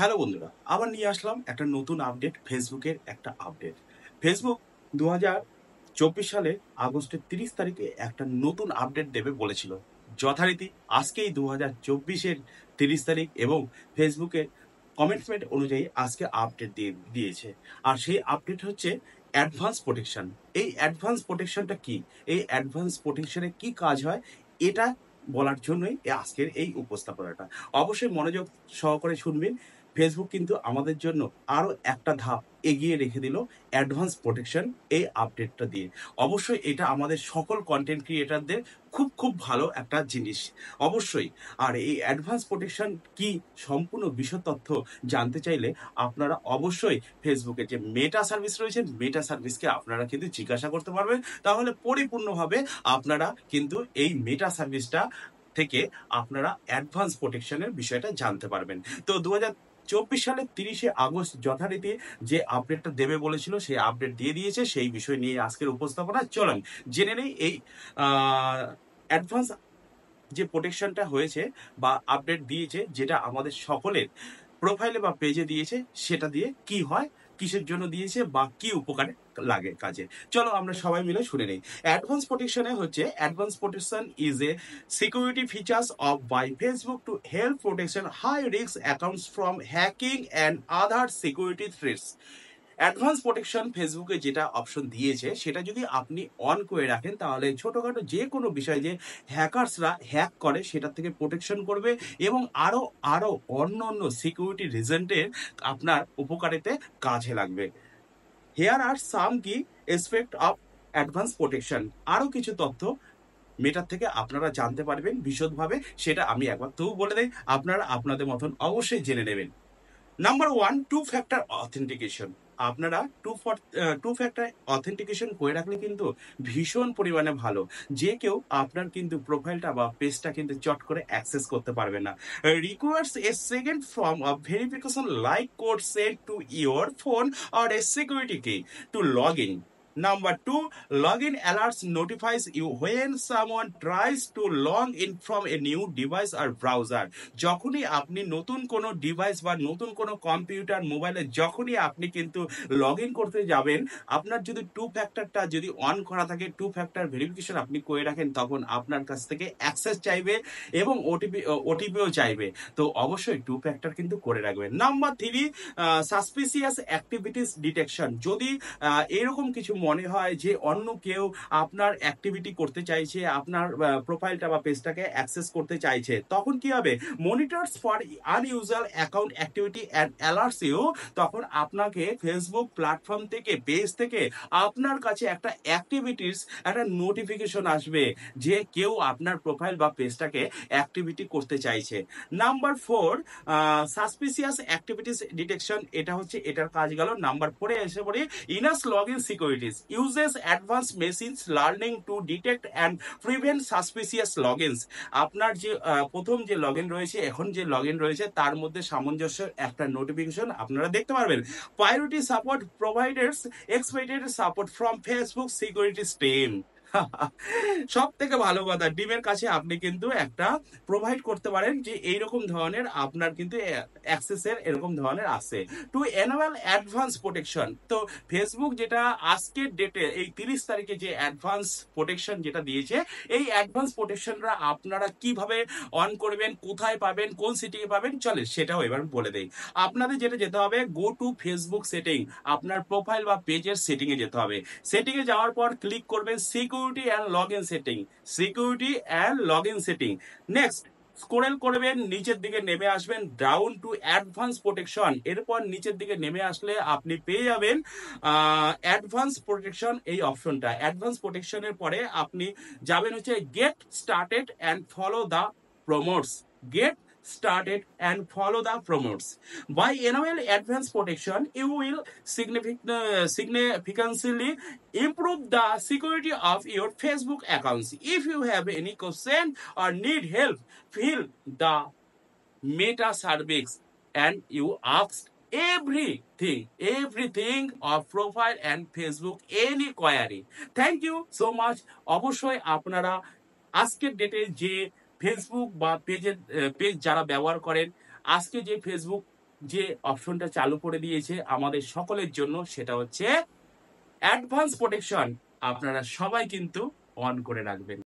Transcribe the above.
Hello বন্ধুরা আবার নিয়ে আসলাম একটা নতুন আপডেট ফেসবুকের একটা আপডেট ফেসবুক দু চব্বিশ সালে আগস্টের তিরিশ তারিখে একটা নতুন আপডেট দেবে বলেছিল যথারীতি আজকেই দু হাজার চব্বিশের তিরিশ তারিখ এবং ফেসবুকের কমেন্টমেন্ট অনুযায়ী আজকে আপডেট দিয়ে দিয়েছে আর সেই আপডেট হচ্ছে অ্যাডভান্স প্রোটেকশন এই অ্যাডভান্স প্রোটেকশনটা কি এই অ্যাডভান্স প্রোটেকশনে কি কাজ হয় এটা বলার জন্যই আজকের এই উপস্থাপনাটা অবশ্যই মনোযোগ সহকারে শুনবেন ফেসবুক কিন্তু আমাদের জন্য আরও একটা ধাপ এগিয়ে রেখে দিল অ্যাডভান্স প্রোটেকশন এই আপডেটটা দিয়ে অবশ্যই এটা আমাদের সকল কন্টেন্ট ক্রিয়েটারদের খুব খুব ভালো একটা জিনিস অবশ্যই আর এই অ্যাডভান্স প্রোটেকশন কি সম্পূর্ণ বিষয় তথ্য জানতে চাইলে আপনারা অবশ্যই ফেসবুকে যে মেটা সার্ভিস রয়েছে মেটা সার্ভিসকে আপনারা কিন্তু জিজ্ঞাসা করতে পারবেন তাহলে পরিপূর্ণভাবে আপনারা কিন্তু এই মেটা সার্ভিসটা থেকে আপনারা অ্যাডভান্স প্রোটেকশনের বিষয়টা জানতে পারবেন তো দু চব্বিশ সালের তিরিশে আগস্ট যথারীতি যে আপডেটটা দেবে বলেছিল সেই আপডেট দিয়ে দিয়েছে সেই বিষয় নিয়ে আজকের উপস্থাপনা চলেন জেনে নেই এই অ্যাডভান্স যে প্রোটেকশনটা হয়েছে বা আপডেট দিয়েছে যেটা আমাদের সকলের প্রোফাইলে বা পেজে দিয়েছে সেটা দিয়ে কি হয় কিসের জন্য দিয়েছে বা কি উপকারে লাগে কাজে চলো আমরা সবাই মিলে শুনে নেই অ্যাডভান্স প্রোটেকশনে হচ্ছে advance protection is a security features of by Facebook to help protection high risk accounts from hacking and other security threats advance protection ফেসবুকে যেটা অপশন দিয়েছে সেটা যদি আপনি অন করে রাখেন তাহলে ছোটোখাটো যে কোনো বিষয় যে হ্যাকার্সরা হ্যাক করে সেটা থেকে প্রোটেকশন করবে এবং আরও আরও অন্য অন্য সিকিউরিটি রিজেন্টের আপনার উপকারিতে কাজে লাগবে হেয়ার আর সাম কি এসপেক্ট অফ অ্যাডভান্স প্রোটেকশন আরও কিছু তথ্য মেটার থেকে আপনারা জানতে পারবেন বিশদভাবে সেটা আমি একবার তবু বলে দেই আপনারা আপনাদের মতন অবশ্যই জেনে নেবেন number one two factor authentication আপনারা two for two factor authentication করে রাখলে কিন্তু ভীষণ পরিমাণে ভালো যে কেউ আপনার কিন্তু প্রোফাইলটা বা পেজটা কিন্তু চট করে অ্যাক্সেস করতে পারবে না requires a second form of verification like code sent to your phone or a security key to log in Number two, login alerts notifies you when someone tries to log in from a new device or browser. যখনই আপনি নতুন কোনো device বা নতুন কোন computer মোবাইলে যখনই আপনি কিন্তু লগ ইন করতে যাবেন আপনার যদি টু ফ্যাক্টরটা যদি অন করা থাকে টু ফ্যাক্টর ভেরিফিকেশন আপনি করে রাখেন তখন আপনার কাছ থেকে অ্যাক্সেস চাইবে এবং ওটিপি ওটিপিও চাইবে তো অবশ্যই টু ফ্যাক্টর কিন্তু করে রাখবেন number three suspicious activities detection যদি এরকম কিছু মনে হয় যে অন্য কেউ আপনার অ্যাক্টিভিটি করতে চাইছে আপনার প্রোফাইলটা বা পেজটাকে অ্যাক্সেস করতে চাইছে তখন কি হবে monitors for unusual account activity and alerts you তখন আপনাকে ফেসবুক প্ল্যাটফর্ম থেকে পেজ থেকে আপনার কাছে একটা অ্যাক্টিভিটিস একটা নোটিফিকেশন আসবে যে কেউ আপনার প্রোফাইল বা পেজটাকে অ্যাক্টিভিটি করতে চাইছে number four suspicious activities detection এটা হচ্ছে এটার কাজ গেল নাম্বার ফোরে এসে পড়ে ইনাস log in security service uses advanced machines learning to detect and prevent suspicious logins আপনার যে প্রথম যে লগইন রয়েছে এখন যে লগইন রয়েছে তার মধ্যে সামঞ্জস্য একটা নোটিফিকেশন আপনারা দেখতে পারবেন priority support providers expected support from Facebook security team সব থেকে ভালো কথা ডিমের কাছে আপনি কিন্তু একটা প্রোভাইড করতে পারেন যে এইরকম ধরনের আপনার কিন্তু অ্যাক্সেসের এরকম ধরনের আছে টু অ্যানুয়াল অ্যাডভান্স প্রোটেকশন তো ফেসবুক যেটা আজকের ডেটে এই তিরিশ তারিখে যে অ্যাডভান্স প্রোটেকশন যেটা দিয়েছে এই অ্যাডভান্স প্রোটেকশনটা আপনারা কিভাবে অন করবেন কোথায় পাবেন কোন সিটিকে পাবেন চলে সেটাও এবার বলে দেই আপনাদের যেটা যেতে হবে গো টু ফেসবুক সেটিং আপনার প্রোফাইল বা পেজের সেটিংয়ে যেতে হবে সেটিংয়ে যাওয়ার পর ক্লিক করবেন secure security and log in setting security and log in setting next scroll করবেন নিচের দিকে নেমে আসবেন ডাউন টু অ্যাডভান্স প্রোটেকশন এরপর নিচের দিকে নেমে আসলে আপনি পেয়ে যাবেন অ্যাডভান্স প্রোটেকশন এই অপশনটা অ্যাডভান্স প্রোটেকশনের পরে আপনি যাবেন হচ্ছে get started and follow the prompts get started and follow the promotes. By annual advanced protection, you will significantly improve the security of your Facebook accounts. If you have any question or need help, fill the meta cervix and you ask everything, everything of profile and Facebook any query. Thank you so much. অবশ্যই আপনারা আজকের ডেটে যে Facebook বা পেজের page যারা ব্যবহার করেন আজকে যে ফেসবুক যে অপশনটা চালু করে দিয়েছে আমাদের সকলের জন্য সেটা হচ্ছে অ্যাডভান্স প্রোটেকশন আপনারা সবাই কিন্তু অন করে রাখবেন